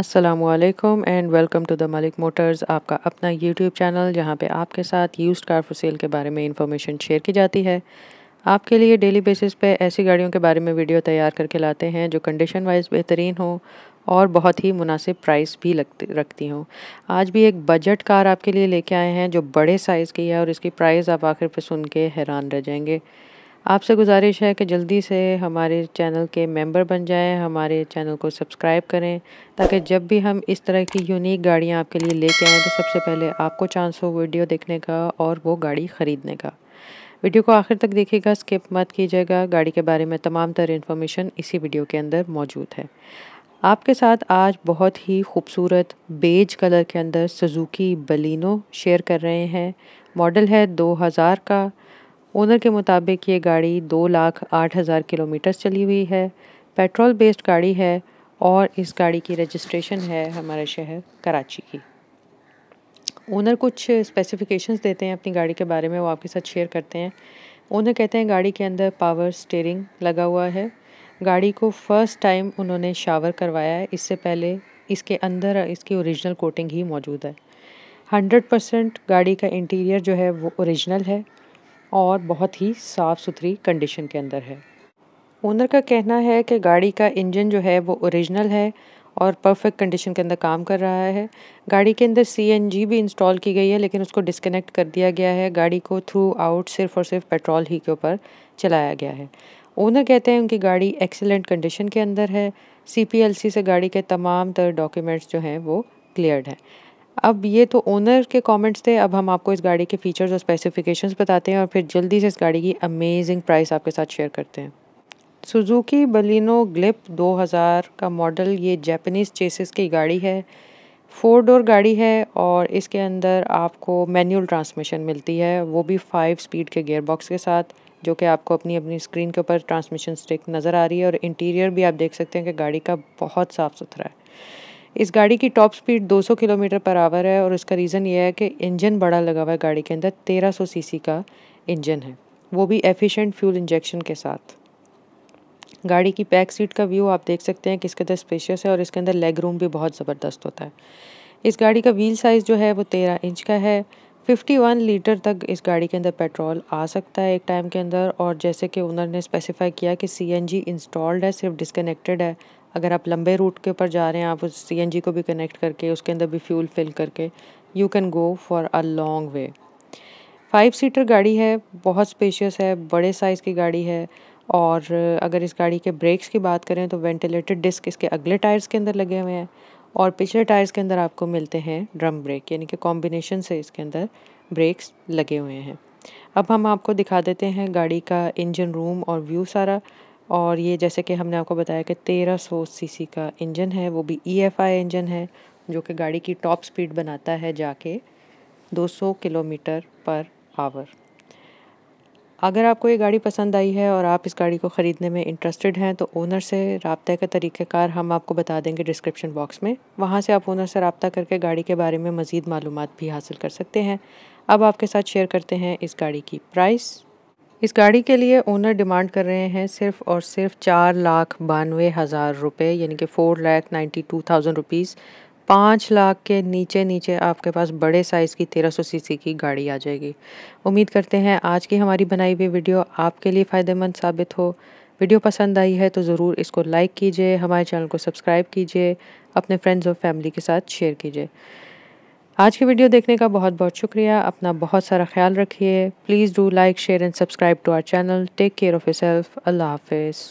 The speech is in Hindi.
Aslam and welcome to the Malik Motors आपका अपना यूट्यूब चैनल जहां पे आपके साथ यूज्ड कार फॉर सेल के बारे में इंफॉर्मेशन शेयर की जाती है आपके लिए डेली बेसिस पे ऐसी गाड़ियों के बारे में वीडियो तैयार करके लाते हैं जो कंडीशन वाइज बेहतरीन हो और बहुत ही मुनासिब प्राइस भी लगती रखती हूँ आज भी एक बजट कार आपके लिए लेके आए हैं जो बड़े साइज़ की है और इसकी प्राइस आप आखिर पर सुन के हैरान रह जाएंगे आपसे गुजारिश है कि जल्दी से हमारे चैनल के मेंबर बन जाएं हमारे चैनल को सब्सक्राइब करें ताकि जब भी हम इस तरह की यूनिक गाड़ियां आपके लिए लेके आएँ तो सबसे पहले आपको चांस हो वीडियो देखने का और वो गाड़ी ख़रीदने का वीडियो को आखिर तक देखिएगा स्किप मत कीजिएगा गाड़ी के बारे में तमाम तर इन्फॉर्मेशन इसी वीडियो के अंदर मौजूद है आपके साथ आज बहुत ही खूबसूरत बेज कलर के अंदर सुजुकी बलिनो शेयर कर रहे हैं मॉडल है 2000 का ओनर के मुताबिक ये गाड़ी दो लाख आठ हज़ार किलोमीटर चली हुई है पेट्रोल बेस्ड गाड़ी है और इस गाड़ी की रजिस्ट्रेशन है हमारे शहर कराची की ओनर कुछ स्पेसिफिकेशंस देते हैं अपनी गाड़ी के बारे में वो आपके साथ शेयर करते हैं ओनर कहते हैं गाड़ी के अंदर पावर स्टेयरिंग लगा हुआ है गाड़ी को फ़र्स्ट टाइम उन्होंने शावर करवाया है इससे पहले इसके अंदर इसकी ओरिजिनल कोटिंग ही मौजूद है हंड्रेड परसेंट गाड़ी का इंटीरियर जो है वो ओरिजिनल है और बहुत ही साफ़ सुथरी कंडीशन के अंदर है ओनर का कहना है कि गाड़ी का इंजन जो है वो ओरिजिनल है और परफेक्ट कंडीशन के अंदर काम कर रहा है गाड़ी के अंदर सीएनजी भी इंस्टॉल की गई है लेकिन उसको डिस्कनेक्ट कर दिया गया है गाड़ी को थ्रू आउट सिर्फ और सिर्फ पेट्रोल ही के ऊपर चलाया गया है ओनर कहते हैं उनकी गाड़ी एक्सेलेंट कंडीशन के अंदर है सी से गाड़ी के तमाम तर डॉक्यूमेंट्स जो हैं वो क्लियर हैं अब ये तो ओनर के कमेंट्स थे अब हम आपको इस गाड़ी के फीचर्स और स्पेसिफिकेशंस बताते हैं और फिर जल्दी से इस गाड़ी की अमेजिंग प्राइस आपके साथ शेयर करते हैं सुजुकी बलिनो ग्लिप 2000 का मॉडल ये जैपनीज चेसिस की गाड़ी है फोर डोर गाड़ी है और इसके अंदर आपको मैनुअल ट्रांसमिशन मिलती है वो भी फाइव स्पीड के गेयर बॉक्स के साथ जो कि आपको अपनी अपनी स्क्रीन के ऊपर ट्रांसमिशन स्टिक नज़र आ रही है और इंटीरियर भी आप देख सकते हैं कि गाड़ी का बहुत साफ़ सुथरा है इस गाड़ी की top speed 200 kilometre per hour है और इसका रीज़न ये है कि इंजन बड़ा लगा हुआ है गाड़ी के अंदर 1300 सीसी का इंजन है वो भी एफिशिएंट फ्यूल इंजेक्शन के साथ गाड़ी की पैक सीट का व्यू आप देख सकते हैं कि इसके अंदर स्पेशियस है और इसके अंदर लेग रूम भी बहुत ज़बरदस्त होता है इस गाड़ी का व्हील साइज़ जो है वो तेरह इंच का है 51 लीटर तक इस गाड़ी के अंदर पेट्रोल आ सकता है एक टाइम के अंदर और जैसे कि ओनर ने स्पेसिफाई किया कि सीएनजी इंस्टॉल्ड है सिर्फ डिसकनेक्टेड है अगर आप लंबे रूट के ऊपर जा रहे हैं आप उस सी को भी कनेक्ट करके उसके अंदर भी फ्यूल फिल करके you can go for a long way five seater गाड़ी है बहुत स्पेशियस है बड़े साइज़ की गाड़ी है और अगर इस गाड़ी के ब्रेक्स की बात करें तो वेंटिलेटेड डिस्क इसके अगले टायर्स के अंदर लगे हुए हैं और पिछले टायर्स के अंदर आपको मिलते हैं ड्रम ब्रेक यानी कि कॉम्बिनेशन से इसके अंदर ब्रेक्स लगे हुए हैं अब हम आपको दिखा देते हैं गाड़ी का इंजन रूम और व्यू सारा और ये जैसे कि हमने आपको बताया कि 1300 सीसी का इंजन है वो भी ईएफआई e इंजन है जो कि गाड़ी की टॉप स्पीड बनाता है जाके 200 किलोमीटर पर आवर अगर आपको ये गाड़ी पसंद आई है और आप इस गाड़ी को ख़रीदने में इंटरेस्टेड हैं तो ओनर से रबते का तरीक़ेकार हम आपको बता देंगे डिस्क्रिप्शन बॉक्स में वहाँ से आप ओनर से रबता करके गाड़ी के बारे में मज़ीद मालूम भी हासिल कर सकते हैं अब आपके साथ शेयर करते हैं इस गाड़ी की प्राइस इस गाड़ी के लिए ओनर डिमांड कर रहे हैं सिर्फ और सिर्फ चार लाख बानवे हज़ार रुपये यानी कि four lakh ninety two thousand rupees पाँच लाख के नीचे नीचे आपके पास बड़े साइज़ की तेरह सौ सी की गाड़ी आ जाएगी उम्मीद करते हैं आज की हमारी बनाई हुई वीडियो आपके लिए फ़ायदेमंद साबित हो वीडियो पसंद आई है तो ज़रूर इसको लाइक कीजिए हमारे चैनल को सब्सक्राइब कीजिए अपने फ्रेंड्स और फैमिली के साथ शेयर कीजिए आज की वीडियो देखने का बहुत बहुत शुक्रिया अपना बहुत सारा ख्याल रखिए please do like share and subscribe to our channel take care of yourself अल्लाह हाफिज़